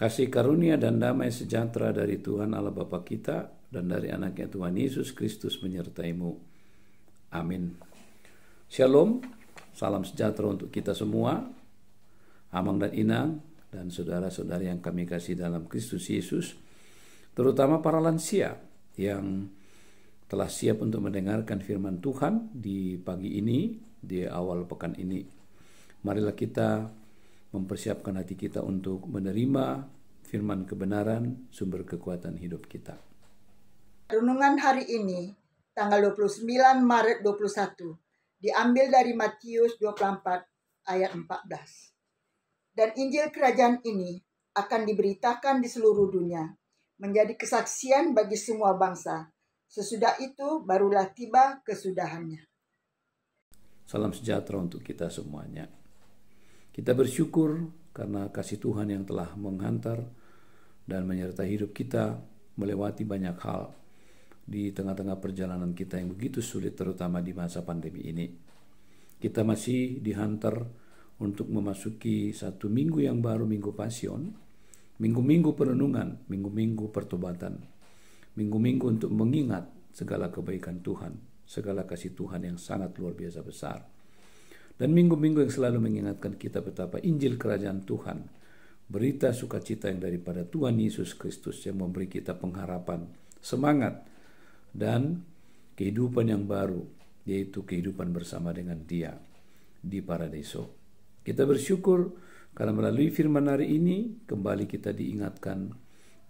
Kasih karunia dan damai sejahtera dari Tuhan Allah Bapa kita dan dari anaknya Tuhan Yesus Kristus menyertaimu. Amin. Shalom, salam sejahtera untuk kita semua, Amang dan Inang, dan saudara-saudari yang kami kasih dalam Kristus Yesus, terutama para lansia yang telah siap untuk mendengarkan firman Tuhan di pagi ini, di awal pekan ini. Marilah kita mempersiapkan hati kita untuk menerima firman kebenaran, sumber kekuatan hidup kita. Renungan hari ini, tanggal 29 Maret 21, diambil dari Matius 24 ayat 14. Dan Injil kerajaan ini akan diberitakan di seluruh dunia, menjadi kesaksian bagi semua bangsa. Sesudah itu barulah tiba kesudahannya. Salam sejahtera untuk kita semuanya. Kita bersyukur karena kasih Tuhan yang telah menghantar dan menyertai hidup kita melewati banyak hal di tengah-tengah perjalanan kita yang begitu sulit terutama di masa pandemi ini. Kita masih dihantar untuk memasuki satu minggu yang baru, minggu pasion, minggu-minggu perenungan, minggu-minggu pertobatan, minggu-minggu untuk mengingat segala kebaikan Tuhan, segala kasih Tuhan yang sangat luar biasa besar dan minggu-minggu yang selalu mengingatkan kita betapa Injil Kerajaan Tuhan, berita sukacita yang daripada Tuhan Yesus Kristus yang memberi kita pengharapan, semangat, dan kehidupan yang baru, yaitu kehidupan bersama dengan Dia di paradiso. Kita bersyukur karena melalui firman hari ini kembali kita diingatkan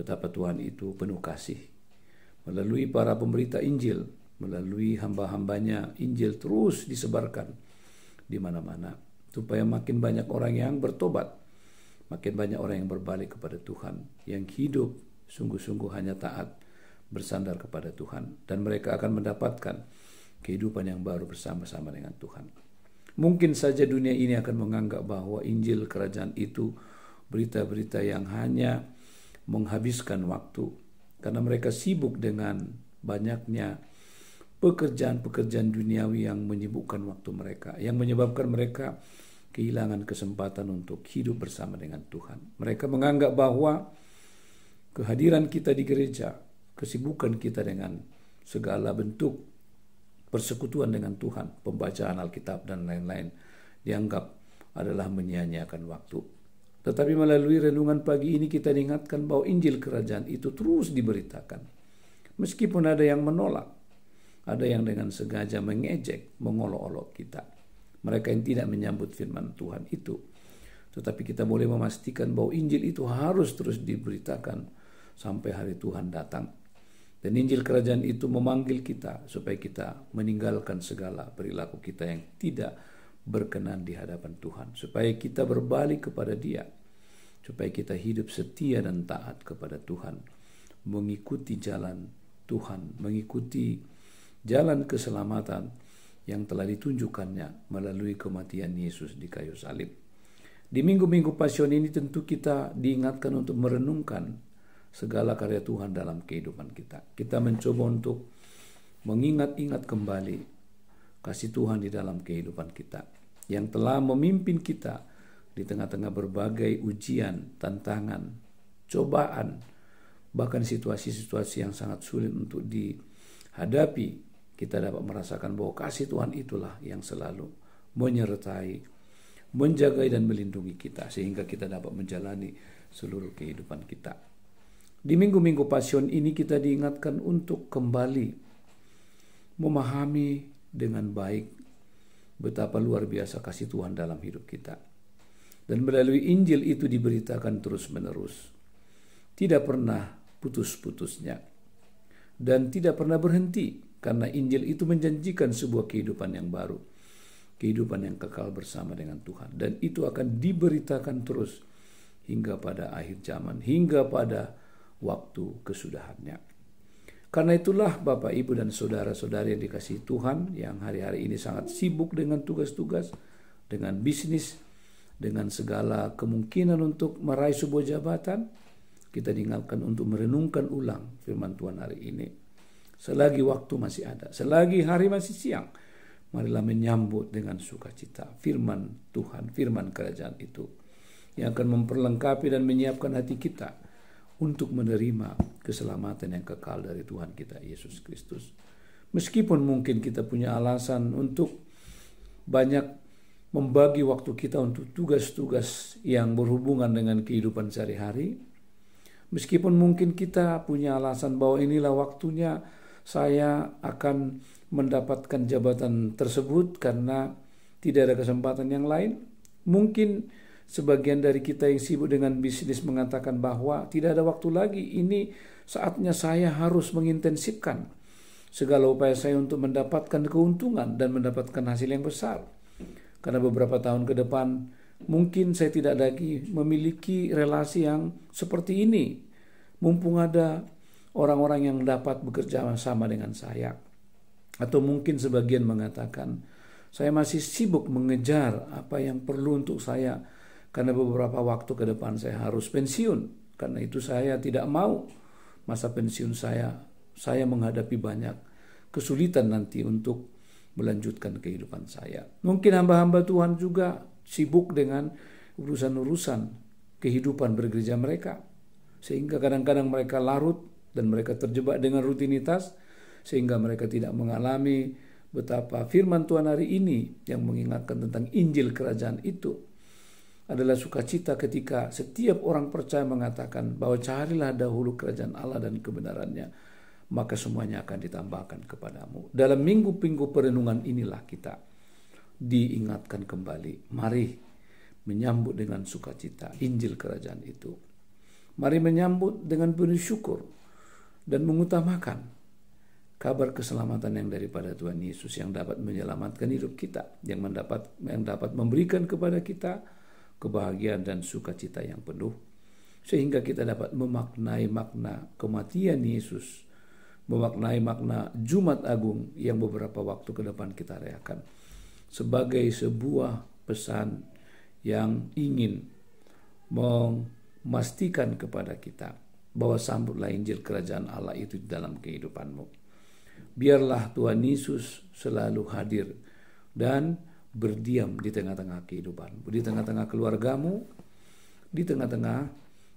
betapa Tuhan itu penuh kasih. Melalui para pemberita Injil, melalui hamba-hambanya Injil terus disebarkan di mana-mana supaya makin banyak orang yang bertobat, makin banyak orang yang berbalik kepada Tuhan, yang hidup sungguh-sungguh hanya taat bersandar kepada Tuhan dan mereka akan mendapatkan kehidupan yang baru bersama-sama dengan Tuhan. Mungkin saja dunia ini akan menganggap bahwa Injil kerajaan itu berita-berita yang hanya menghabiskan waktu karena mereka sibuk dengan banyaknya pekerjaan-pekerjaan duniawi yang menyibukkan waktu mereka, yang menyebabkan mereka kehilangan kesempatan untuk hidup bersama dengan Tuhan. Mereka menganggap bahwa kehadiran kita di gereja, kesibukan kita dengan segala bentuk persekutuan dengan Tuhan, pembacaan Alkitab dan lain-lain dianggap adalah menyia-nyiakan waktu. Tetapi melalui renungan pagi ini kita diingatkan bahwa Injil kerajaan itu terus diberitakan. Meskipun ada yang menolak, ada yang dengan sengaja mengejek, mengolok-olok kita. Mereka yang tidak menyambut firman Tuhan itu. Tetapi kita boleh memastikan bahwa Injil itu harus terus diberitakan sampai hari Tuhan datang. Dan Injil Kerajaan itu memanggil kita supaya kita meninggalkan segala perilaku kita yang tidak berkenan di hadapan Tuhan. Supaya kita berbalik kepada dia. Supaya kita hidup setia dan taat kepada Tuhan. Mengikuti jalan Tuhan. Mengikuti jalan keselamatan yang telah ditunjukkannya melalui kematian Yesus di kayu salib. Di minggu-minggu pasion ini tentu kita diingatkan untuk merenungkan segala karya Tuhan dalam kehidupan kita. Kita mencoba untuk mengingat-ingat kembali kasih Tuhan di dalam kehidupan kita yang telah memimpin kita di tengah-tengah berbagai ujian, tantangan, cobaan, bahkan situasi-situasi yang sangat sulit untuk dihadapi kita dapat merasakan bahwa kasih Tuhan itulah yang selalu menyertai, menjaga dan melindungi kita sehingga kita dapat menjalani seluruh kehidupan kita. Di minggu-minggu passion ini kita diingatkan untuk kembali memahami dengan baik betapa luar biasa kasih Tuhan dalam hidup kita. Dan melalui Injil itu diberitakan terus-menerus. Tidak pernah putus-putusnya. Dan tidak pernah berhenti karena Injil itu menjanjikan sebuah kehidupan yang baru. Kehidupan yang kekal bersama dengan Tuhan. Dan itu akan diberitakan terus hingga pada akhir zaman. Hingga pada waktu kesudahannya. Karena itulah Bapak, Ibu, dan saudara saudara yang dikasih Tuhan yang hari-hari ini sangat sibuk dengan tugas-tugas, dengan bisnis, dengan segala kemungkinan untuk meraih sebuah jabatan, kita diingatkan untuk merenungkan ulang firman Tuhan hari ini selagi waktu masih ada, selagi hari masih siang. Marilah menyambut dengan sukacita firman Tuhan, firman kerajaan itu yang akan memperlengkapi dan menyiapkan hati kita untuk menerima keselamatan yang kekal dari Tuhan kita Yesus Kristus. Meskipun mungkin kita punya alasan untuk banyak membagi waktu kita untuk tugas-tugas yang berhubungan dengan kehidupan sehari-hari, meskipun mungkin kita punya alasan bahwa inilah waktunya saya akan mendapatkan jabatan tersebut karena tidak ada kesempatan yang lain. Mungkin sebagian dari kita yang sibuk dengan bisnis mengatakan bahwa tidak ada waktu lagi, ini saatnya saya harus mengintensifkan segala upaya saya untuk mendapatkan keuntungan dan mendapatkan hasil yang besar. Karena beberapa tahun ke depan mungkin saya tidak lagi memiliki relasi yang seperti ini. Mumpung ada orang-orang yang dapat bekerja sama dengan saya. Atau mungkin sebagian mengatakan, saya masih sibuk mengejar apa yang perlu untuk saya karena beberapa waktu ke depan saya harus pensiun. Karena itu saya tidak mau masa pensiun saya, saya menghadapi banyak kesulitan nanti untuk melanjutkan kehidupan saya. Mungkin hamba-hamba Tuhan juga sibuk dengan urusan-urusan kehidupan bergereja mereka. Sehingga kadang-kadang mereka larut dan mereka terjebak dengan rutinitas sehingga mereka tidak mengalami betapa firman Tuhan hari ini yang mengingatkan tentang Injil kerajaan itu adalah sukacita ketika setiap orang percaya mengatakan bahwa carilah dahulu kerajaan Allah dan kebenarannya maka semuanya akan ditambahkan kepadamu. Dalam minggu-minggu perenungan inilah kita diingatkan kembali. Mari menyambut dengan sukacita Injil kerajaan itu. Mari menyambut dengan penuh syukur dan mengutamakan kabar keselamatan yang daripada Tuhan Yesus yang dapat menyelamatkan hidup kita, yang mendapat yang dapat memberikan kepada kita kebahagiaan dan sukacita yang penuh sehingga kita dapat memaknai makna kematian Yesus, memaknai makna Jumat Agung yang beberapa waktu ke depan kita rayakan sebagai sebuah pesan yang ingin memastikan kepada kita bahwa sambutlah Injil kerajaan Allah itu di dalam kehidupanmu. Biarlah Tuhan Yesus selalu hadir dan berdiam di tengah-tengah kehidupanmu, di tengah-tengah keluargamu, di tengah-tengah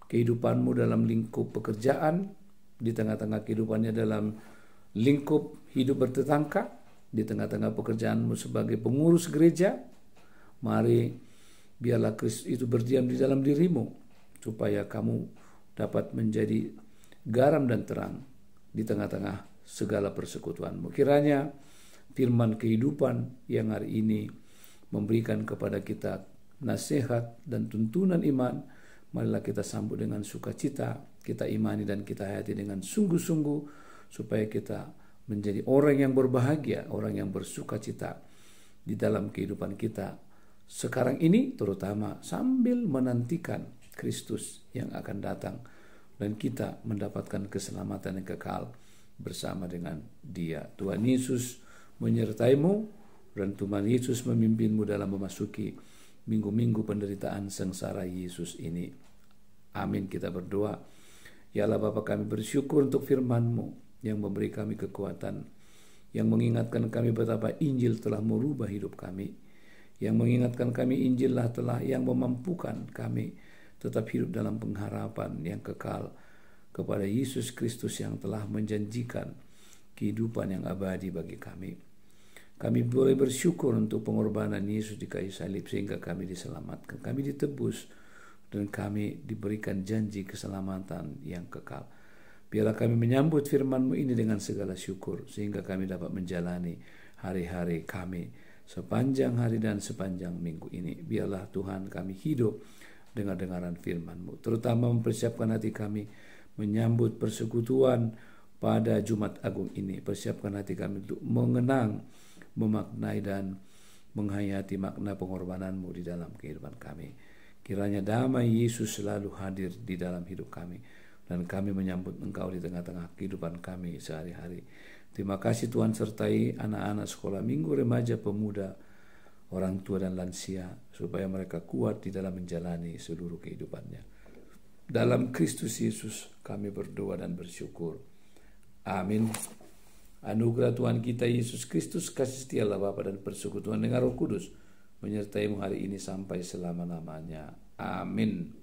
kehidupanmu dalam lingkup pekerjaan, di tengah-tengah kehidupannya dalam lingkup hidup bertetangga, di tengah-tengah pekerjaanmu sebagai pengurus gereja, mari biarlah Kristus itu berdiam di dalam dirimu supaya kamu dapat menjadi garam dan terang di tengah-tengah segala persekutuan. Kiranya firman kehidupan yang hari ini memberikan kepada kita nasihat dan tuntunan iman, marilah kita sambut dengan sukacita, kita imani dan kita hayati dengan sungguh-sungguh supaya kita menjadi orang yang berbahagia, orang yang bersukacita di dalam kehidupan kita sekarang ini terutama sambil menantikan Kristus yang akan datang dan kita mendapatkan keselamatan yang kekal bersama dengan Dia. Tuhan Yesus menyertaimu dan Tuhan Yesus memimpinmu dalam memasuki minggu-minggu penderitaan sengsara Yesus ini. Amin kita berdoa. Ya Allah Bapa kami bersyukur untuk firman-Mu yang memberi kami kekuatan, yang mengingatkan kami betapa Injil telah merubah hidup kami, yang mengingatkan kami Injillah telah yang memampukan kami tetap hidup dalam pengharapan yang kekal kepada Yesus Kristus yang telah menjanjikan kehidupan yang abadi bagi kami. Kami boleh bersyukur untuk pengorbanan Yesus di kayu salib sehingga kami diselamatkan, kami ditebus, dan kami diberikan janji keselamatan yang kekal. Biarlah kami menyambut firman-Mu ini dengan segala syukur, sehingga kami dapat menjalani hari-hari kami sepanjang hari dan sepanjang minggu ini. Biarlah Tuhan kami hidup dengan dengaran firman-Mu, terutama mempersiapkan hati kami menyambut persekutuan pada Jumat Agung ini. Persiapkan hati kami untuk mengenang, memaknai dan menghayati makna pengorbananmu di dalam kehidupan kami. Kiranya damai Yesus selalu hadir di dalam hidup kami dan kami menyambut Engkau di tengah-tengah kehidupan kami sehari-hari. Terima kasih Tuhan sertai anak-anak sekolah minggu remaja pemuda orang tua dan lansia supaya mereka kuat di dalam menjalani seluruh kehidupannya. Dalam Kristus Yesus kami berdoa dan bersyukur. Amin. Anugerah Tuhan kita Yesus Kristus, kasih setia Allah Bapa dan persekutuan dengan Roh Kudus menyertai hari ini sampai selama-lamanya. Amin.